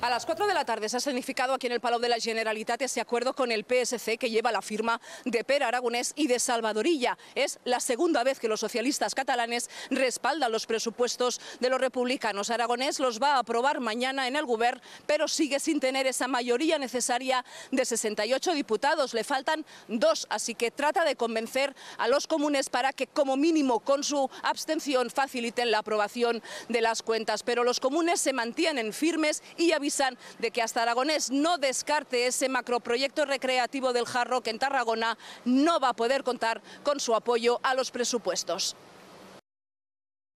A las 4 de la tarde se ha significado aquí en el Palau de la Generalitat ese acuerdo con el PSC que lleva la firma de Per Aragonés y de Salvadorilla. Es la segunda vez que los socialistas catalanes respaldan los presupuestos de los republicanos. Aragonés los va a aprobar mañana en el Govern, pero sigue sin tener esa mayoría necesaria de 68 diputados. Le faltan dos, así que trata de convencer a los comunes para que como mínimo con su abstención faciliten la aprobación de las cuentas. Pero los comunes se mantienen firmes y de que hasta Aragonés no descarte ese macroproyecto recreativo del jarro que en Tarragona, no va a poder contar con su apoyo a los presupuestos.